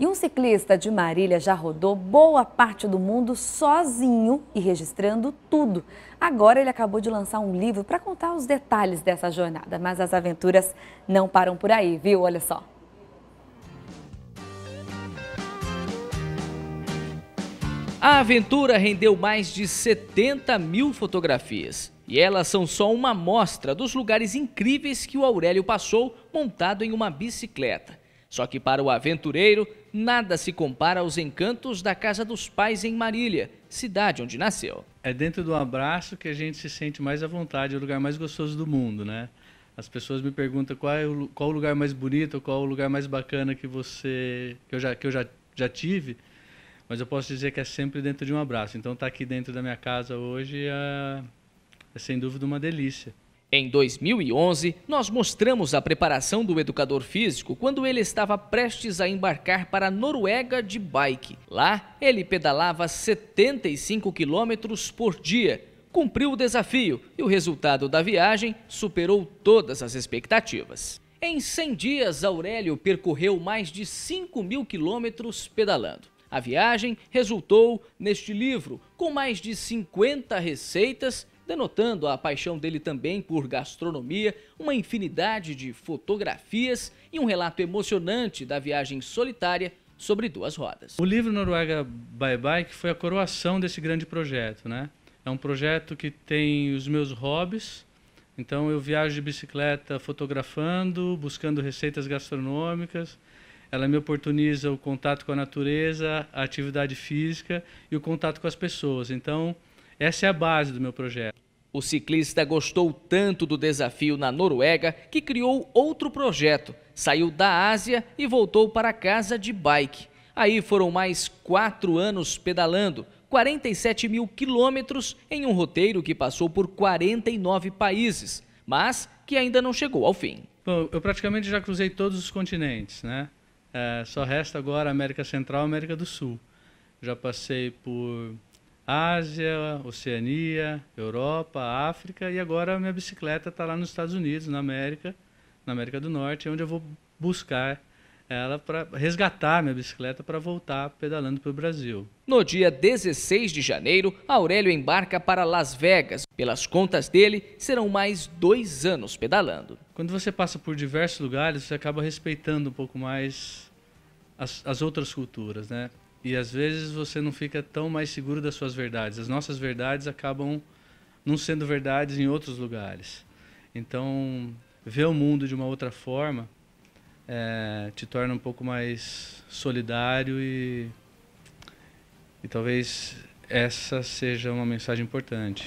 E um ciclista de Marília já rodou boa parte do mundo sozinho e registrando tudo. Agora ele acabou de lançar um livro para contar os detalhes dessa jornada, mas as aventuras não param por aí, viu? Olha só. A aventura rendeu mais de 70 mil fotografias. E elas são só uma amostra dos lugares incríveis que o Aurélio passou montado em uma bicicleta. Só que para o aventureiro, nada se compara aos encantos da casa dos pais em Marília, cidade onde nasceu. É dentro do abraço que a gente se sente mais à vontade, é o lugar mais gostoso do mundo, né? As pessoas me perguntam qual é o, qual o lugar mais bonito, qual o lugar mais bacana que você que eu já que eu já, já tive, mas eu posso dizer que é sempre dentro de um abraço. Então estar tá aqui dentro da minha casa hoje é, é sem dúvida uma delícia. Em 2011, nós mostramos a preparação do educador físico quando ele estava prestes a embarcar para a Noruega de bike. Lá, ele pedalava 75 quilômetros por dia, cumpriu o desafio e o resultado da viagem superou todas as expectativas. Em 100 dias, Aurélio percorreu mais de 5 mil quilômetros pedalando. A viagem resultou neste livro, com mais de 50 receitas denotando a paixão dele também por gastronomia, uma infinidade de fotografias e um relato emocionante da viagem solitária sobre duas rodas. O livro Noruega Bye Bike foi a coroação desse grande projeto, né? É um projeto que tem os meus hobbies, então eu viajo de bicicleta fotografando, buscando receitas gastronômicas, ela me oportuniza o contato com a natureza, a atividade física e o contato com as pessoas. Então, essa é a base do meu projeto. O ciclista gostou tanto do desafio na Noruega que criou outro projeto. Saiu da Ásia e voltou para casa de bike. Aí foram mais quatro anos pedalando, 47 mil quilômetros em um roteiro que passou por 49 países, mas que ainda não chegou ao fim. Bom, eu praticamente já cruzei todos os continentes, né? É, só resta agora América Central e América do Sul. Já passei por Ásia, Oceania, Europa, África e agora a minha bicicleta está lá nos Estados Unidos, na América, na América do Norte, é onde eu vou buscar ela para resgatar minha bicicleta para voltar pedalando para o Brasil. No dia 16 de janeiro, Aurélio embarca para Las Vegas. Pelas contas dele, serão mais dois anos pedalando. Quando você passa por diversos lugares, você acaba respeitando um pouco mais as, as outras culturas, né? E às vezes você não fica tão mais seguro das suas verdades. As nossas verdades acabam não sendo verdades em outros lugares. Então, ver o mundo de uma outra forma é, te torna um pouco mais solidário e, e talvez essa seja uma mensagem importante.